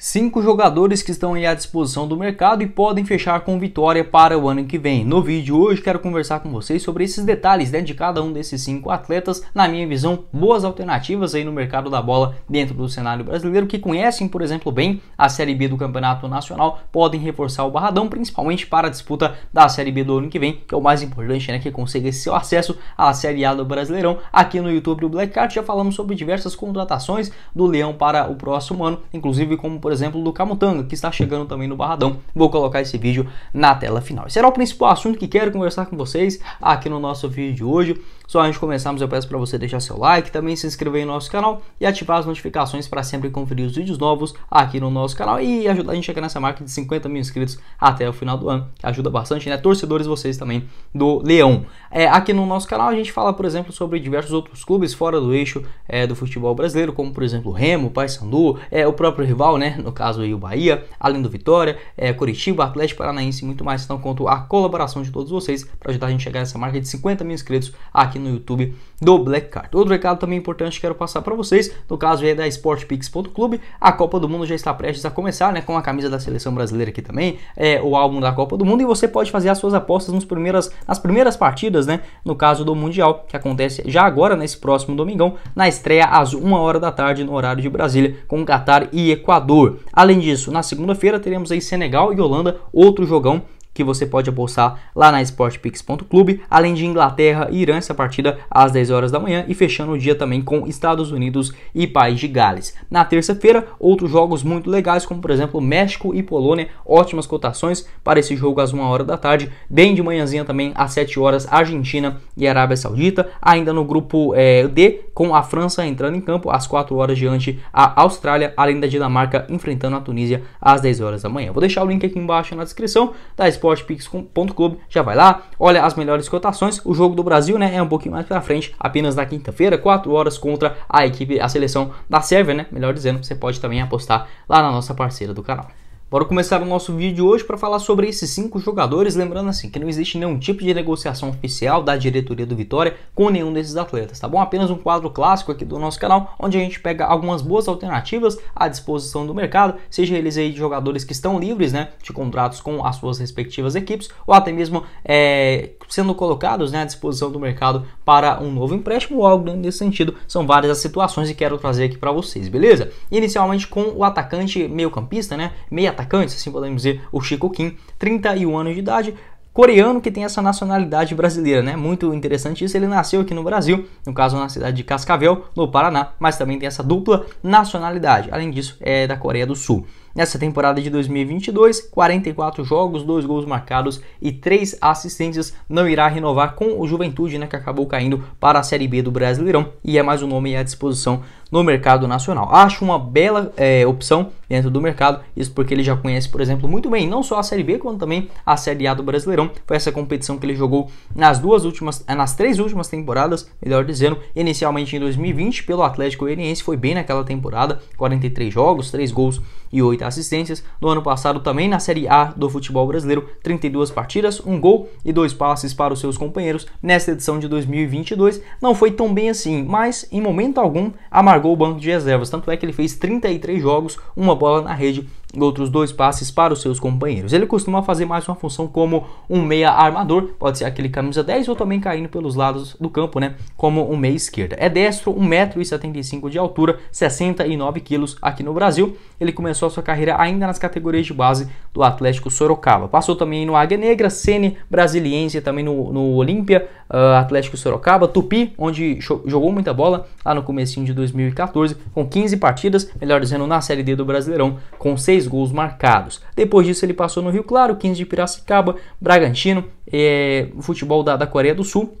Cinco jogadores que estão à disposição do mercado e podem fechar com vitória para o ano que vem. No vídeo hoje quero conversar com vocês sobre esses detalhes né, de cada um desses cinco atletas. Na minha visão, boas alternativas aí no mercado da bola dentro do cenário brasileiro que conhecem, por exemplo, bem a Série B do Campeonato Nacional, podem reforçar o barradão, principalmente para a disputa da Série B do ano que vem, que é o mais importante, né, que consiga esse seu acesso à Série A do Brasileirão. Aqui no YouTube do Black Card já falamos sobre diversas contratações do Leão para o próximo ano, inclusive como por exemplo, do Camutanga, que está chegando também no Barradão. Vou colocar esse vídeo na tela final. Esse será o principal assunto que quero conversar com vocês aqui no nosso vídeo de hoje. Só antes de começarmos, eu peço para você deixar seu like, também se inscrever em nosso canal e ativar as notificações para sempre conferir os vídeos novos aqui no nosso canal e ajudar a gente a chegar nessa marca de 50 mil inscritos até o final do ano, que ajuda bastante, né? Torcedores, vocês também do Leão. É, aqui no nosso canal a gente fala, por exemplo, sobre diversos outros clubes fora do eixo é, do futebol brasileiro, como por exemplo o Remo, Paysandu, é, o próprio rival, né? no caso aí o Bahia, além do Vitória, é, Curitiba, Atlético Paranaense e muito mais. Então, conto a colaboração de todos vocês para ajudar a gente a chegar nessa marca de 50 mil inscritos aqui no YouTube do Black Card. Outro recado também importante que quero passar para vocês, no caso é da SportPix.clube, a Copa do Mundo já está prestes a começar, né, com a camisa da seleção brasileira aqui também, é, o álbum da Copa do Mundo, e você pode fazer as suas apostas nos primeiras, nas primeiras partidas, né, no caso do Mundial, que acontece já agora, nesse próximo domingão, na estreia às 1 hora da tarde, no horário de Brasília, com Catar e Equador. Além disso, na segunda-feira teremos aí Senegal e Holanda, outro jogão que você pode apostar lá na sportpix.clube, além de Inglaterra e Irã, essa partida às 10 horas da manhã e fechando o dia também com Estados Unidos e País de Gales. Na terça-feira, outros jogos muito legais, como por exemplo México e Polônia, ótimas cotações para esse jogo às 1 hora da tarde, bem de manhãzinha também às 7 horas Argentina e Arábia Saudita, ainda no grupo é, D, com a França entrando em campo às 4 horas diante a Austrália, além da Dinamarca enfrentando a Tunísia às 10 horas da manhã. Vou deixar o link aqui embaixo na descrição da Sport esportepix.clube, já vai lá, olha as melhores cotações. O jogo do Brasil, né, é um pouquinho mais para frente, apenas na quinta-feira, 4 horas contra a equipe, a seleção da Sérvia, né? Melhor dizendo, você pode também apostar lá na nossa parceira do canal. Bora começar o nosso vídeo hoje para falar sobre esses cinco jogadores, lembrando assim que não existe nenhum tipo de negociação oficial da diretoria do Vitória com nenhum desses atletas, tá bom? Apenas um quadro clássico aqui do nosso canal, onde a gente pega algumas boas alternativas à disposição do mercado, seja eles aí de jogadores que estão livres, né, de contratos com as suas respectivas equipes, ou até mesmo é, sendo colocados né, à disposição do mercado para um novo empréstimo ou algo nesse sentido. São várias as situações e que quero trazer aqui para vocês, beleza? Inicialmente com o atacante meio-campista, né, meia atacantes, assim podemos dizer, o Chico Kim, 31 anos de idade, coreano que tem essa nacionalidade brasileira, né? Muito interessante isso. Ele nasceu aqui no Brasil, no caso na cidade de Cascavel, no Paraná, mas também tem essa dupla nacionalidade. Além disso, é da Coreia do Sul. Nessa temporada de 2022, 44 jogos, 2 gols marcados e 3 assistências. Não irá renovar com o Juventude, né, que acabou caindo para a Série B do Brasileirão e é mais um nome à disposição no mercado nacional. Acho uma bela é, opção dentro do mercado, isso porque ele já conhece, por exemplo, muito bem não só a Série B, quanto também a Série A do Brasileirão. Foi essa competição que ele jogou nas duas últimas, é, nas três últimas temporadas, melhor dizendo, inicialmente em 2020 pelo Atlético Goianiense, foi bem naquela temporada, 43 jogos, 3 gols e 8 8 assistências. No ano passado, também na Série A do futebol brasileiro, 32 partidas, um gol e dois passes para os seus companheiros. Nesta edição de 2022, não foi tão bem assim, mas em momento algum amargou o banco de reservas. Tanto é que ele fez 33 jogos, uma bola na rede outros dois passes para os seus companheiros. Ele costuma fazer mais uma função como um meia armador, pode ser aquele camisa 10 ou também caindo pelos lados do campo, né, como um meia esquerda. É destro, 1,75m de altura, 69 quilos aqui no Brasil. Ele começou a sua carreira ainda nas categorias de base do Atlético Sorocaba. Passou também no Águia Negra, Sene, Brasiliense, também no, no Olímpia, uh, Atlético Sorocaba, Tupi, onde jogou muita bola lá no comecinho de 2014, com 15 partidas, melhor dizendo, na Série D do Brasileirão, com 6 três gols marcados. Depois disso, ele passou no Rio Claro, 15 de Piracicaba, Bragantino, é, futebol da, da Coreia do Sul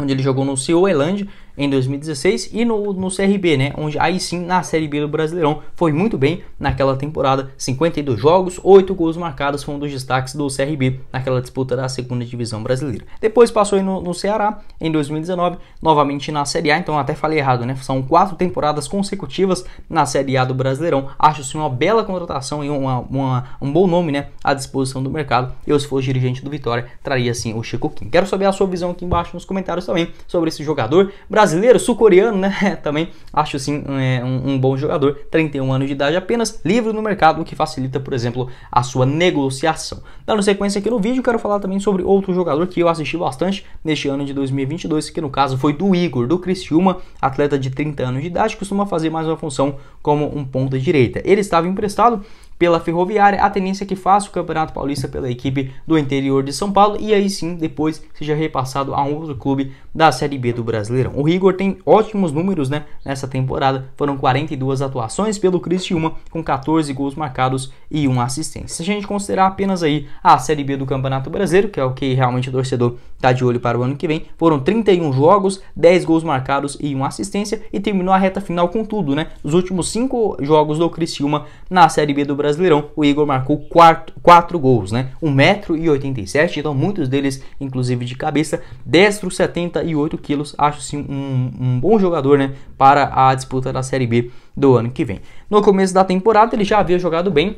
onde ele jogou no Seoul Island, em 2016 e no, no CRB, né? Onde aí sim, na Série B do Brasileirão, foi muito bem naquela temporada. 52 jogos, 8 gols marcados, foi um dos destaques do CRB naquela disputa da segunda divisão brasileira. Depois passou aí no, no Ceará em 2019, novamente na Série A, então até falei errado, né? São quatro temporadas consecutivas na Série A do Brasileirão. Acho sim uma bela contratação e uma, uma, um bom nome, né? À disposição do mercado. Eu, se fosse dirigente do Vitória, traria sim o Chico Kim. Quero saber a sua visão aqui embaixo nos comentários também sobre esse jogador brasileiro brasileiro, sul-coreano, né? Também acho sim um, é, um, bom jogador, 31 anos de idade apenas, livre no mercado, o que facilita, por exemplo, a sua negociação. Dando sequência aqui no vídeo, quero falar também sobre outro jogador que eu assisti bastante neste ano de 2022, que no caso foi do Igor, do Criciúma, atleta de 30 anos de idade, costuma fazer mais uma função como um ponta direita. Ele estava emprestado, pela Ferroviária. A tendência é que faça o Campeonato Paulista pela equipe do interior de São Paulo e aí sim depois seja repassado a um outro clube da Série B do Brasileirão. O Rigor tem ótimos números né, nessa temporada, foram 42 atuações pelo Criciúma com 14 gols marcados e uma assistência. Se a gente considerar apenas aí a Série B do Campeonato Brasileiro, que é o que realmente o torcedor está de olho para o ano que vem, foram 31 jogos, 10 gols marcados e uma assistência e terminou a reta final com tudo, né? Os últimos 5 jogos do Criciúma na Série B do Brasileiro Brasileirão, o Igor marcou 4, gols, né? 1,87m, então muitos deles, inclusive de cabeça, destro 78kg, acho sim um, um bom jogador, né? Para a disputa da Série B do ano que vem. No começo da temporada ele já havia jogado bem,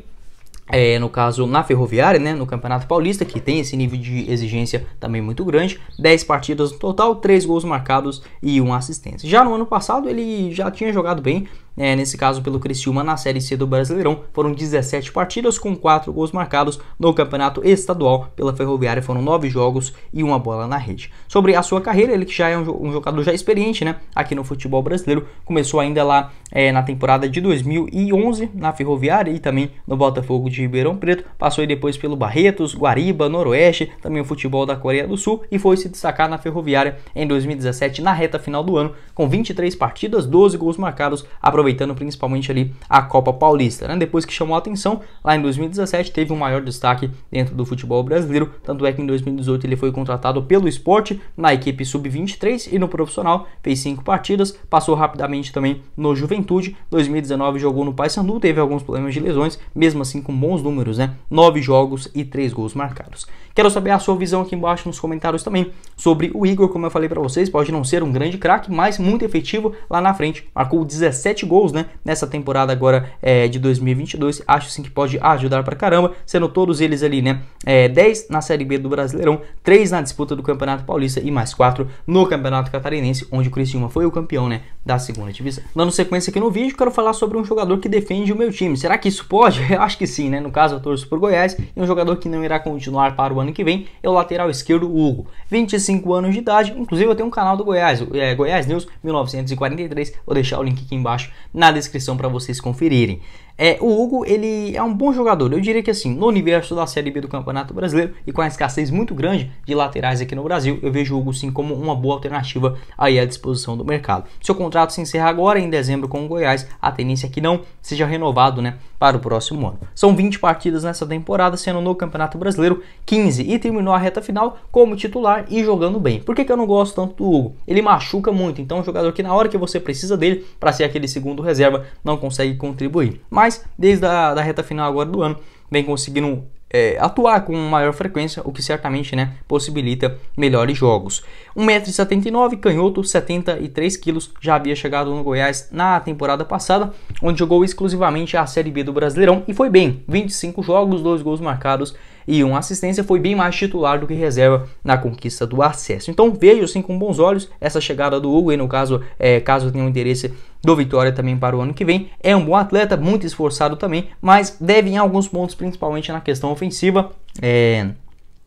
é, no caso na Ferroviária, né, no Campeonato Paulista, que tem esse nível de exigência também muito grande, 10 partidas no total, 3 gols marcados e 1 assistência. Já no ano passado ele já tinha jogado bem, é, nesse caso pelo Criciúma na Série C do Brasileirão. Foram 17 partidas com 4 gols marcados no Campeonato Estadual pela Ferroviária, foram 9 jogos e uma bola na rede. Sobre a sua carreira, ele que já é um, um jogador já experiente, né, aqui no futebol brasileiro, começou ainda lá é, na temporada de 2011 na Ferroviária e também no Botafogo de Ribeirão Preto. Passou aí depois pelo Barretos, Guariba, Noroeste, também o futebol da Coreia do Sul e foi se destacar na Ferroviária em 2017 na reta final do ano com 23 partidas, 12 gols marcados, aproveitando principalmente ali a Copa Paulista. Né? Depois que chamou a atenção, lá em 2017 teve um maior destaque dentro do futebol brasileiro, tanto é que em 2018 ele foi contratado pelo esporte na equipe sub-23 e no profissional, fez cinco partidas, passou rapidamente também no Juventude Juventude, 2019 jogou no Paysandu, teve alguns problemas de lesões, mesmo assim com bons números, né? 9 jogos e 3 gols marcados. Quero saber a sua visão aqui embaixo nos comentários também sobre o Igor, como eu falei para vocês, pode não ser um grande craque, mas muito efetivo lá na frente. Marcou 17 gols, né? Nessa temporada agora é, de 2022, acho sim que pode ajudar para caramba, sendo todos eles ali, né? É, 10 na Série B do Brasileirão, 3 na disputa do Campeonato Paulista e mais 4 no Campeonato Catarinense, onde o Criciúma foi o campeão, né? Da segunda divisão. Dando sequência aqui no vídeo, quero falar sobre um jogador que defende o meu time. Será que isso pode? Eu acho que sim, né? No caso, eu torço por Goiás e um jogador que não irá continuar para o ano ano que vem, é o lateral esquerdo Hugo. 25 anos de idade, inclusive eu tenho um canal do Goiás, é, Goiás News 1943, vou deixar o link aqui embaixo na descrição para vocês conferirem. É, o Hugo, ele é um bom jogador, eu diria que assim, no universo da Série B do Campeonato Brasileiro e com a escassez muito grande de laterais aqui no Brasil, eu vejo o Hugo sim como uma boa alternativa aí à disposição do mercado. Seu contrato se encerra agora em dezembro com o Goiás, a tendência é que não seja renovado né, para o próximo ano. São 20 partidas nessa temporada, sendo no Campeonato Brasileiro 15 15 e terminou a reta final como titular e jogando bem. Por que, que eu não gosto tanto do Hugo? Ele machuca muito, então é um jogador que na hora que você precisa dele para ser aquele segundo reserva não consegue contribuir. Mas desde a da reta final agora do ano vem conseguindo é, atuar com maior frequência, o que certamente né, possibilita melhores jogos. 1,79m, canhoto, 73kg, já havia chegado no Goiás na temporada passada, onde jogou exclusivamente a Série B do Brasileirão e foi bem, 25 jogos, 2 gols marcados e uma assistência, foi bem mais titular do que reserva na conquista do acesso. Então vejo sim com bons olhos essa chegada do Hugo, e no caso, é, caso tenha um interesse do Vitória também para o ano que vem. É um bom atleta, muito esforçado também, mas deve em alguns pontos, principalmente na questão ofensiva. É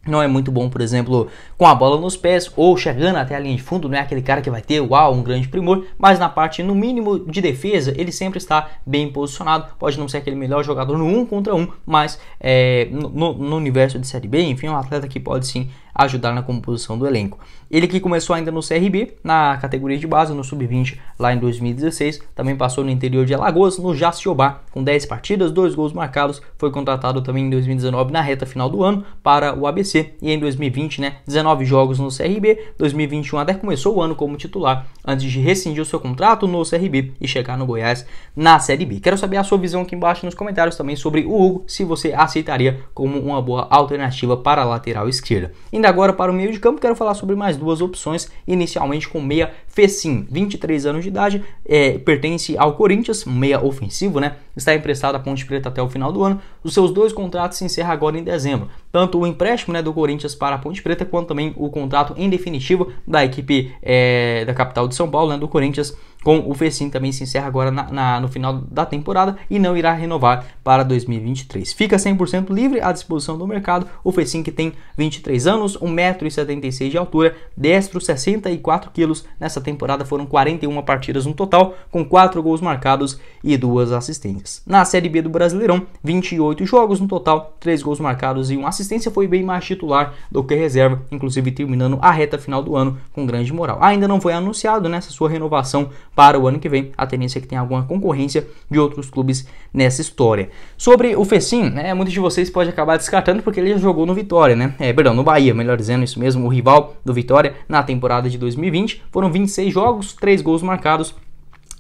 não é muito bom, por exemplo, com a bola nos pés ou chegando até a linha de fundo, não é aquele cara que vai ter uau, um grande primor, mas na parte no mínimo de defesa ele sempre está bem posicionado. Pode não ser aquele melhor jogador no um contra um, mas é, no, no universo de Série B, enfim, um atleta que pode sim ajudar na composição do elenco. Ele que começou ainda no CRB, na categoria de base, no Sub-20, lá em 2016, também passou no interior de Alagoas, no Jaciobá, com 10 partidas, 2 gols marcados, foi contratado também em 2019 na reta final do ano para o ABC e em 2020, né, 19 jogos no CRB, 2021 até começou o ano como titular, antes de rescindir o seu contrato no CRB e chegar no Goiás na Série B. Quero saber a sua visão aqui embaixo nos comentários também sobre o Hugo, se você aceitaria como uma boa alternativa para a lateral esquerda. Ainda e agora para o meio de campo, quero falar sobre mais duas opções, inicialmente com meia Fecim, 23 anos de idade, é, pertence ao Corinthians, meia ofensivo, né? Está emprestado à Ponte Preta até o final do ano. Os seus dois contratos se encerram agora em dezembro. Tanto o empréstimo né, do Corinthians para a Ponte Preta, quanto também o contrato em definitivo da equipe é, da capital de São Paulo, né, do Corinthians com o Fecim também se encerra agora na, na, no final da temporada e não irá renovar para 2023. Fica 100% livre à disposição do mercado. O Fecim que tem 23 anos, 1,76m de altura, destro 64kg. Nessa temporada foram 41 partidas no total, com 4 gols marcados e 2 assistências. Na Série B do Brasileirão, 28 jogos no total, 3 gols marcados e 1 assistência. Foi bem mais titular do que reserva, inclusive terminando a reta final do ano com grande moral. Ainda não foi anunciado nessa sua renovação para o ano que vem. A tendência é que tenha alguma concorrência de outros clubes nessa história. Sobre o Fecim, né, muitos de vocês podem acabar descartando porque ele jogou no Vitória, né? É, perdão, no Bahia, melhor dizendo isso mesmo, o rival do Vitória na temporada de 2020. Foram 26 jogos, 3 gols marcados,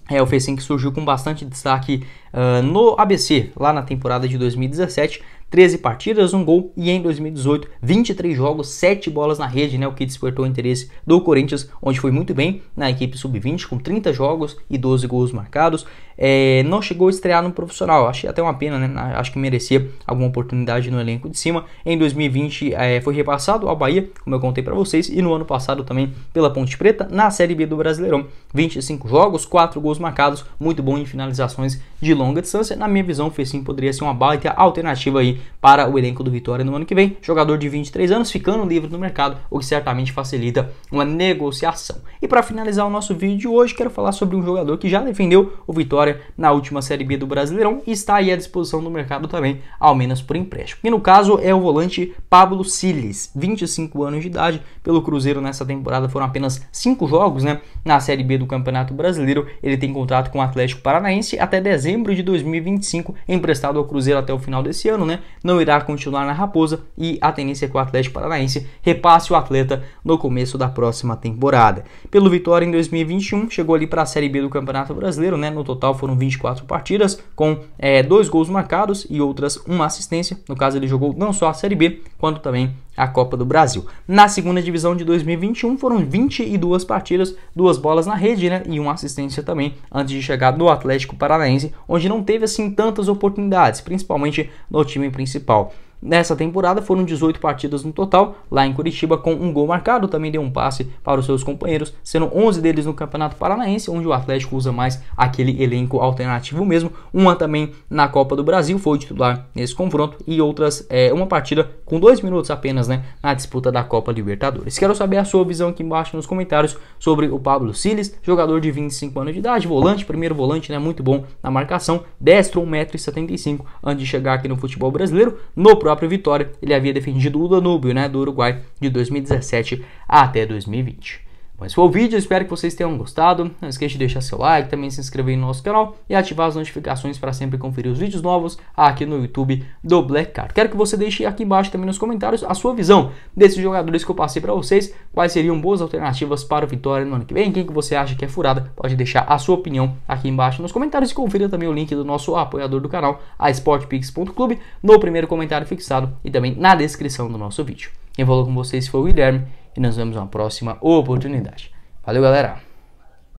é o Fecim que surgiu com bastante destaque uh, no ABC, lá na temporada de 2017. 13 partidas, um gol e em 2018 23 jogos, 7 bolas na rede, né, o que despertou o interesse do Corinthians, onde foi muito bem na equipe sub-20 com 30 jogos e 12 gols marcados. É, não chegou a estrear no profissional, achei até uma pena, né? Acho que merecia alguma oportunidade no elenco de cima. Em 2020 é, foi repassado ao Bahia, como eu contei para vocês, e no ano passado também pela Ponte Preta na Série B do Brasileirão. 25 jogos, 4 gols marcados, muito bom em finalizações de longa distância. Na minha visão, o Fecim poderia ser uma baita alternativa aí para o elenco do Vitória no ano que vem. Jogador de 23 anos ficando livre no mercado, o que certamente facilita uma negociação. E para finalizar o nosso vídeo de hoje, quero falar sobre um jogador que já defendeu o Vitória na última Série B do Brasileirão e está aí à disposição do mercado também, ao menos por empréstimo. E no caso é o volante Pablo Siles, 25 anos de idade, pelo Cruzeiro nessa temporada foram apenas 5 jogos, né? Na Série B do Campeonato Brasileiro, ele tem contrato com o Atlético Paranaense até dezembro de 2025, emprestado ao Cruzeiro até o final desse ano, né? não irá continuar na Raposa e a tendência é que o Atlético Paranaense repasse o atleta no começo da próxima temporada. Pelo Vitória em 2021, chegou ali para a Série B do Campeonato Brasileiro, né? No total foram 24 partidas, com é, dois gols marcados e outras uma assistência. No caso, ele jogou não só a Série B, quanto também a Copa do Brasil. Na segunda divisão de 2021 foram 22 partidas, duas bolas na rede, né, e uma assistência também antes de chegar no Atlético Paranaense, onde não teve assim tantas oportunidades, principalmente no time principal. Nessa temporada foram 18 partidas no total, lá em Curitiba, com um gol marcado. Também deu um passe para os seus companheiros, sendo 11 deles no Campeonato Paranaense, onde o Atlético usa mais aquele elenco alternativo mesmo. Uma também na Copa do Brasil, foi titular nesse confronto, e outras, é, uma partida com dois minutos apenas né, na disputa da Copa Libertadores. Quero saber a sua visão aqui embaixo nos comentários sobre o Pablo Siles, jogador de 25 anos de idade, volante, primeiro volante, né, muito bom na marcação, destro 1,75m antes de chegar aqui no futebol brasileiro. No próprio Vitória. Ele havia defendido o Danúbio né, do Uruguai de 2017 até 2020. Mas foi o vídeo, espero que vocês tenham gostado. Não esqueça de deixar seu like, também se inscrever no nosso canal e ativar as notificações para sempre conferir os vídeos novos aqui no YouTube do Black Card. Quero que você deixe aqui embaixo também nos comentários a sua visão desses jogadores que eu passei para vocês, quais seriam boas alternativas para o Vitória no ano que vem, quem que você acha que é furada, pode deixar a sua opinião aqui embaixo nos comentários e confira também o link do nosso apoiador do canal, a SportPix.club, no primeiro comentário fixado e também na descrição do nosso vídeo. Quem falou com vocês foi o Guilherme e nos vemos uma próxima oportunidade. Valeu, galera!